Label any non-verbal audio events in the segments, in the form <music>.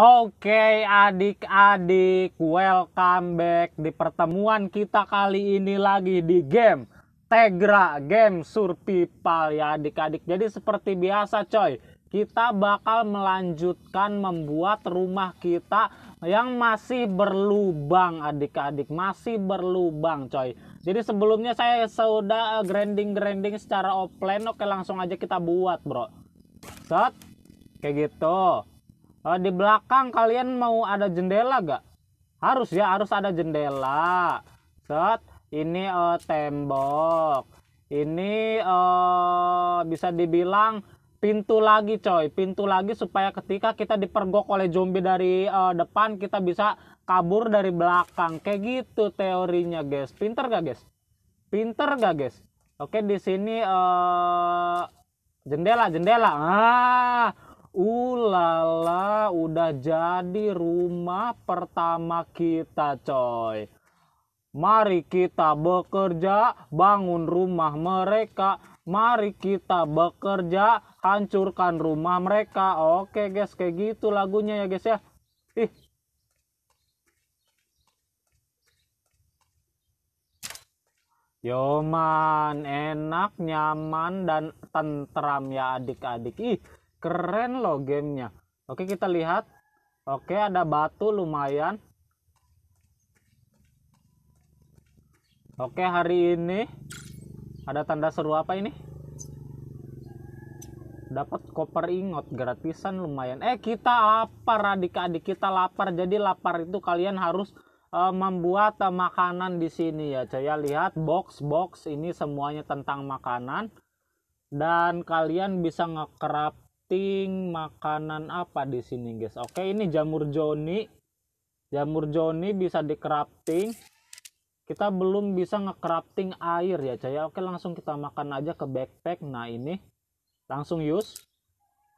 Oke adik-adik, welcome back di pertemuan kita kali ini lagi di game Tegra Game Survival ya adik-adik. Jadi seperti biasa coy, kita bakal melanjutkan membuat rumah kita yang masih berlubang adik-adik masih berlubang coy jadi sebelumnya saya sudah grinding-grinding secara offline oke langsung aja kita buat bro set kayak gitu kalau di belakang kalian mau ada jendela gak harus ya harus ada jendela set ini uh, tembok ini uh, bisa dibilang pintu lagi coy pintu lagi supaya ketika kita dipergok oleh zombie dari uh, depan kita bisa kabur dari belakang kayak gitu teorinya guys pinter gak guys pinter gak guys oke di sini uh, jendela jendela ah Ulala, udah jadi rumah pertama kita, coy. Mari kita bekerja, bangun rumah mereka. Mari kita bekerja, hancurkan rumah mereka. Oke, guys, kayak gitu lagunya ya, guys ya. Ih. Yoman, enak, nyaman, dan tentram ya adik-adik. Ih, keren loh gamenya oke kita lihat oke ada batu lumayan oke hari ini ada tanda seru apa ini dapat koper ingot gratisan lumayan eh kita lapar adik-adik kita lapar jadi lapar itu kalian harus uh, membuat uh, makanan di sini ya saya lihat box box ini semuanya tentang makanan dan kalian bisa ngekerap makanan apa di sini guys oke ini jamur joni jamur joni bisa di crafting kita belum bisa nge-crafting air ya coy oke langsung kita makan aja ke backpack nah ini langsung use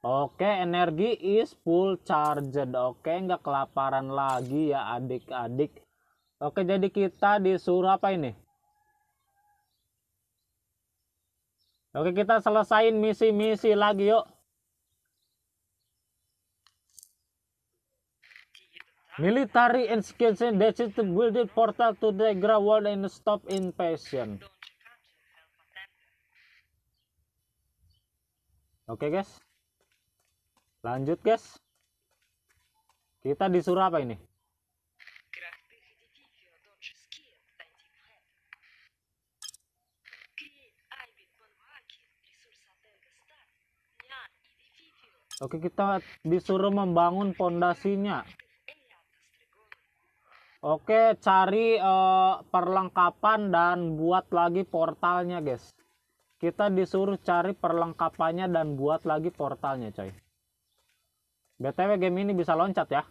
oke energi is full charged oke nggak kelaparan lagi ya adik-adik oke jadi kita disuruh apa ini oke kita selesain misi-misi lagi yuk Military education that is to build the portal to the ground and stop invasion. Oke okay, guys. Lanjut guys. Kita disuruh apa ini? Oke, okay, kita disuruh membangun pondasinya. Oke, cari uh, perlengkapan dan buat lagi portalnya, guys. Kita disuruh cari perlengkapannya dan buat lagi portalnya, coy. BTW game ini bisa loncat ya.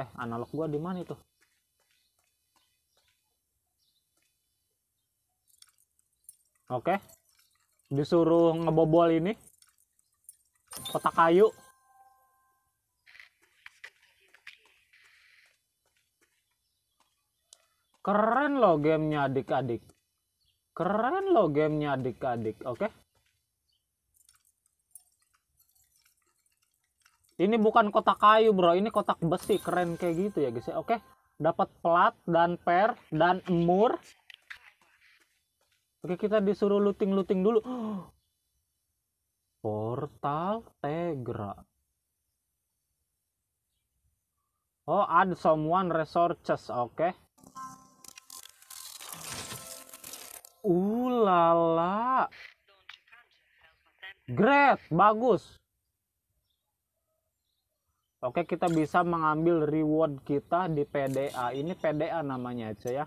Eh, analog gua di mana itu? Oke. Disuruh ngebobol ini. Kotak kayu. Keren loh gamenya adik-adik. Keren loh gamenya adik-adik, oke? Okay? Ini bukan kotak kayu bro, ini kotak besi. Keren kayak gitu ya guys ya. oke? Okay? Dapat plat dan per dan emur. Oke, kita disuruh looting-looting dulu. <gasps> Portal Tegra. Oh, add someone resources, oke. Okay. Ulala. Great, bagus. Oke, kita bisa mengambil reward kita di PDA. Ini PDA namanya aja ya.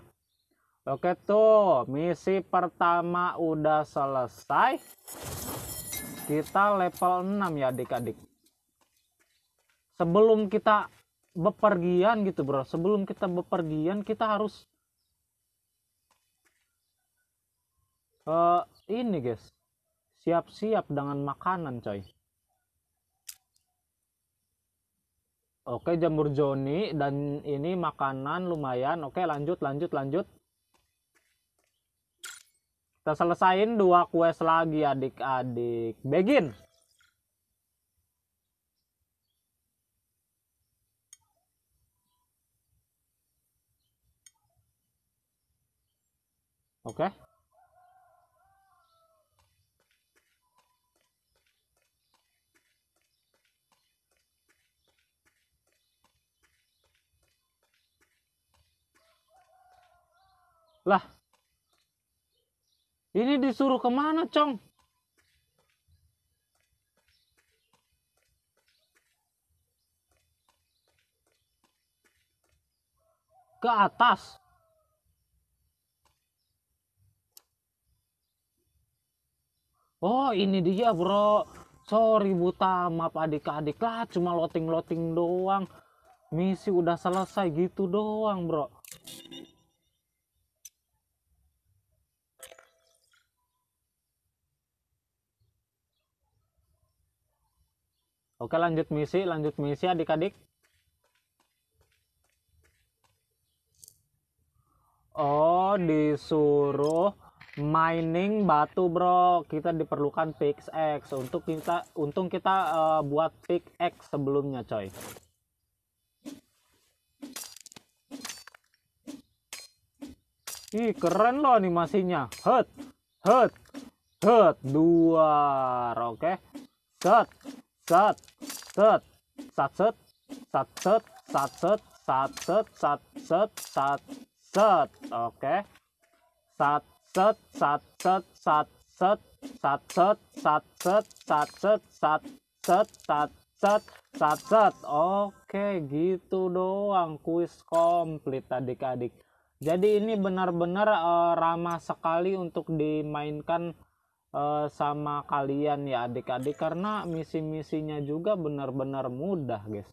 Oke tuh, misi pertama udah selesai. Kita level 6 ya adik-adik. Sebelum kita bepergian gitu bro, sebelum kita bepergian kita harus uh, ini guys siap-siap dengan makanan coy oke jamur joni dan ini makanan lumayan oke lanjut lanjut lanjut kita selesain dua quest lagi adik-adik begin Oke. Okay. Lah, ini disuruh kemana, Cong? Ke atas. Oh, ini dia, bro. Sorry, buta. Maaf adik-adik lah. Cuma loting-loting doang. Misi udah selesai gitu doang, bro. Oke lanjut misi, lanjut misi adik-adik. Oh disuruh mining batu bro. Kita diperlukan pickaxe untuk kita untung kita uh, buat pickaxe sebelumnya coy. Ih keren loh animasinya. Hut, hut, hut, dua, oke. Okay. Set, set, set sat set sat set sat set sat set sat set sat set oke sat set sat set sat set sat set sat set sat set sat set sat set sat set oke gitu doang kuis komplit adik-adik jadi ini benar-benar ramah sekali untuk dimainkan Eh, sama kalian ya adik-adik karena misi-misinya juga benar-benar mudah guys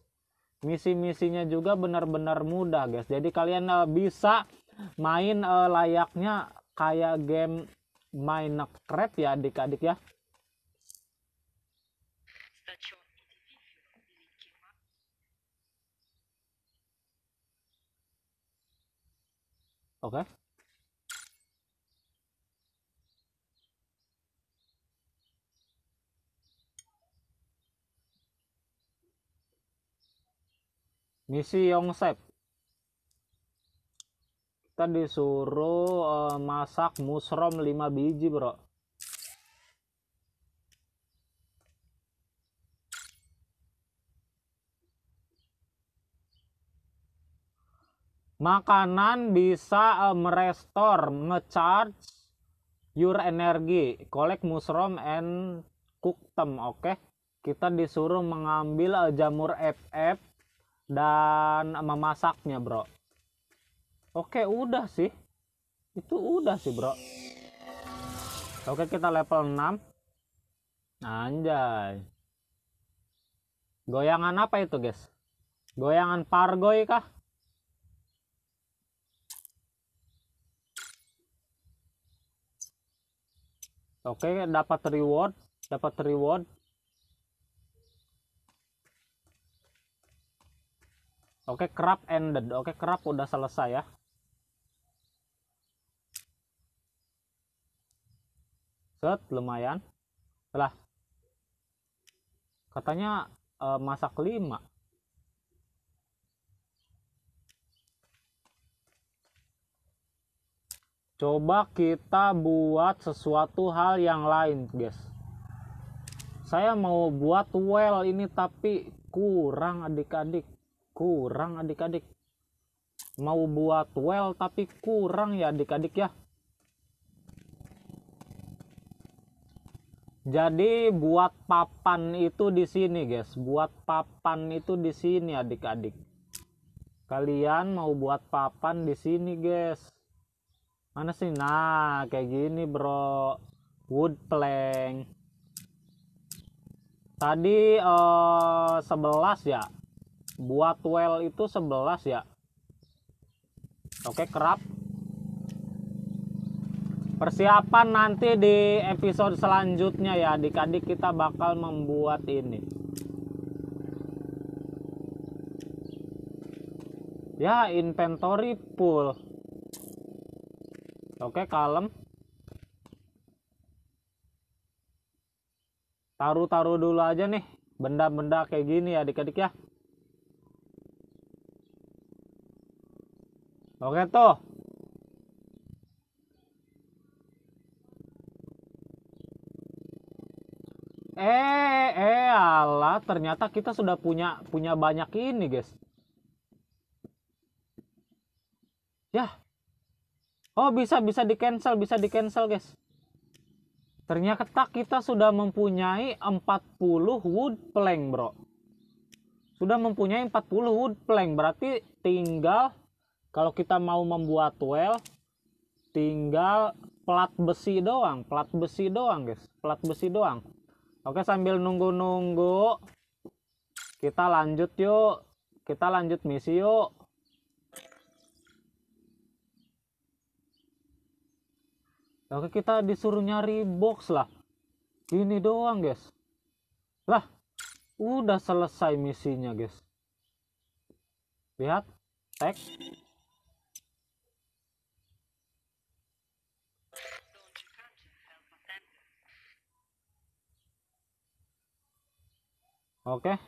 misi-misinya juga benar-benar mudah guys jadi kalian uh, bisa main uh, layaknya kayak game Minecraft ya adik-adik ya Oke. Okay. misi Yongsep kita disuruh uh, masak musrom 5 biji bro makanan bisa uh, eh, merestor ngecharge your energy collect musrom and cook them oke okay? kita disuruh mengambil uh, jamur FF dan memasaknya bro oke udah sih itu udah sih bro oke kita level 6 anjay goyangan apa itu guys goyangan pargoy kah oke dapat reward dapat reward Oke, okay, kerap ended. Oke, okay, kerap udah selesai ya. Set, lumayan. Lah. Katanya uh, masak 5. Coba kita buat sesuatu hal yang lain, guys. Saya mau buat well ini tapi kurang adik-adik kurang adik-adik mau buat well tapi kurang ya adik-adik ya jadi buat papan itu di sini guys buat papan itu di sini adik-adik kalian mau buat papan di sini guys mana sih nah kayak gini bro wood plank tadi uh, eh, 11 ya buat twel itu 11 ya oke kerap persiapan nanti di episode selanjutnya ya adik-adik kita bakal membuat ini ya inventory pool oke kalem taruh-taruh dulu aja nih benda-benda kayak gini ya adik-adik ya Oke tuh, Eh, eh, ala, ternyata kita sudah punya punya banyak ini, guys. Ya. Oh, bisa bisa di cancel, bisa di cancel, guys. Ternyata kita sudah mempunyai 40 wood plank, bro. Sudah mempunyai 40 wood plank, berarti tinggal kalau kita mau membuat well tinggal plat besi doang plat besi doang guys plat besi doang oke sambil nunggu-nunggu kita lanjut yuk kita lanjut misi yuk oke kita disuruh nyari box lah ini doang guys lah udah selesai misinya guys lihat tag Oke. Okay.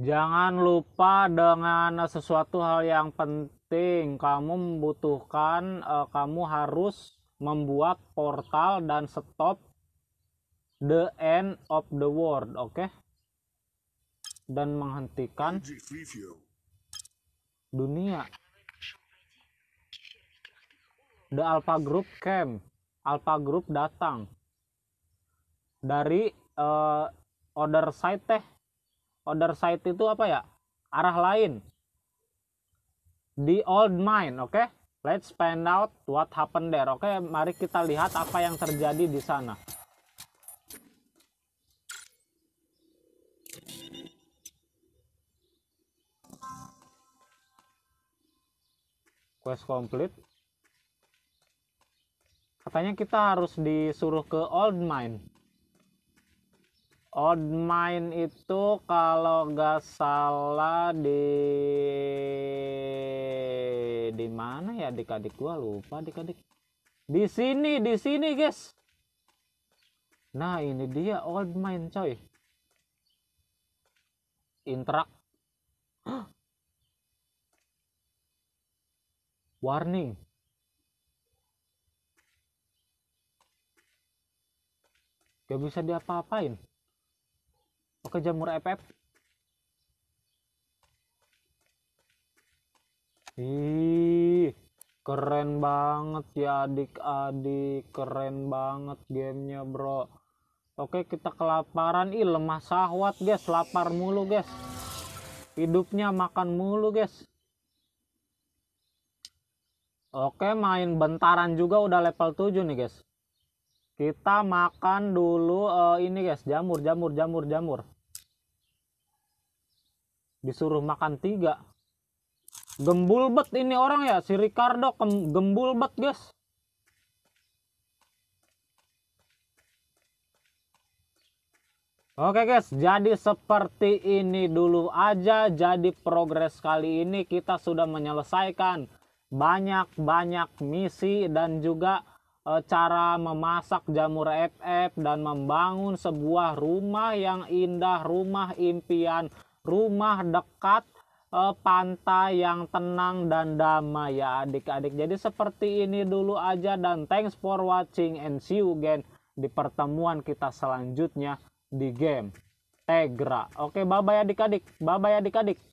Jangan lupa dengan sesuatu hal yang penting. Kamu membutuhkan, uh, kamu harus membuat portal dan stop the end of the world, oke? Okay? Dan menghentikan dunia. The Alpha Group camp, Alpha Group datang dari uh, eh, order side teh Other side itu apa ya? Arah lain. The old mine, oke? Okay? Let's find out what happened there. Oke, okay? mari kita lihat apa yang terjadi di sana. Quest complete. Katanya kita harus disuruh ke old mine mine itu kalau nggak salah di di mana ya adik-adik gua lupa adik-adik. Di sini, di sini guys. Nah ini dia old mine coy. Intrak. <gasps> Warning. Gak bisa diapa-apain pekerja murah FF ih keren banget ya adik-adik keren banget gamenya bro oke kita kelaparan ih lemah sahwat guys lapar mulu guys hidupnya makan mulu guys Oke, main bentaran juga udah level 7 nih, guys. Kita makan dulu uh, ini, guys, jamur, jamur, jamur, jamur disuruh makan tiga gembul bet ini orang ya si Ricardo gembul bet guys Oke guys, jadi seperti ini dulu aja. Jadi progres kali ini kita sudah menyelesaikan banyak-banyak misi dan juga e, cara memasak jamur FF dan membangun sebuah rumah yang indah, rumah impian rumah dekat eh, pantai yang tenang dan damai ya adik-adik. Jadi seperti ini dulu aja dan thanks for watching and see you again di pertemuan kita selanjutnya di game Tegra. Oke, bye-bye adik-adik. Bye-bye adik-adik.